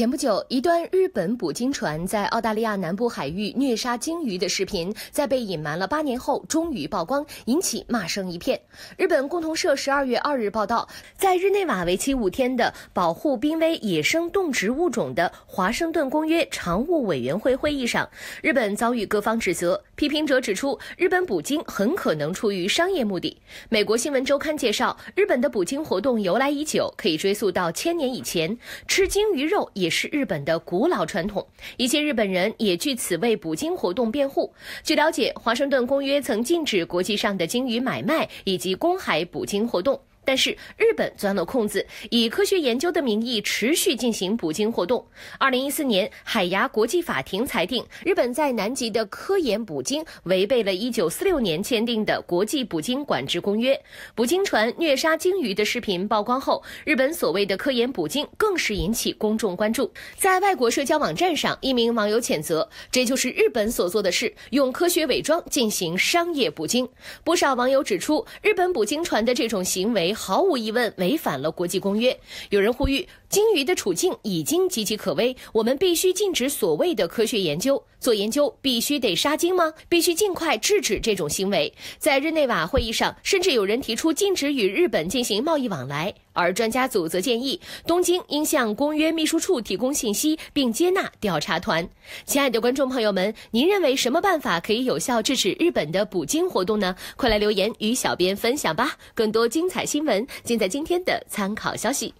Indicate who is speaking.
Speaker 1: 前不久，一段日本捕鲸船在澳大利亚南部海域虐杀鲸鱼的视频，在被隐瞒了八年后终于曝光，引起骂声一片。日本共同社十二月二日报道，在日内瓦为期五天的保护濒危野生动植物种的华盛顿公约常务委员会会议上，日本遭遇各方指责。批评者指出，日本捕鲸很可能出于商业目的。美国新闻周刊介绍，日本的捕鲸活动由来已久，可以追溯到千年以前，吃鲸鱼肉也。是日本的古老传统，一些日本人也据此为捕鲸活动辩护。据了解，华盛顿公约曾禁止国际上的鲸鱼买卖以及公海捕鲸活动。但是日本钻了空子，以科学研究的名义持续进行捕鲸活动。二零一四年，海牙国际法庭裁定，日本在南极的科研捕鲸违背了一九四六年签订的国际捕鲸管制公约。捕鲸船虐杀鲸鱼的视频曝光后，日本所谓的科研捕鲸更是引起公众关注。在外国社交网站上，一名网友谴责：“这就是日本所做的事，用科学伪装进行商业捕鲸。”不少网友指出，日本捕鲸船的这种行为。毫无疑问，违反了国际公约。有人呼吁，鲸鱼的处境已经岌岌可危，我们必须禁止所谓的科学研究。做研究必须得杀鲸吗？必须尽快制止这种行为。在日内瓦会议上，甚至有人提出禁止与日本进行贸易往来。而专家组则建议，东京应向公约秘书处提供信息，并接纳调查团。亲爱的观众朋友们，您认为什么办法可以有效制止日本的捕鲸活动呢？快来留言与小编分享吧！更多精彩新闻尽在今天的《参考消息》。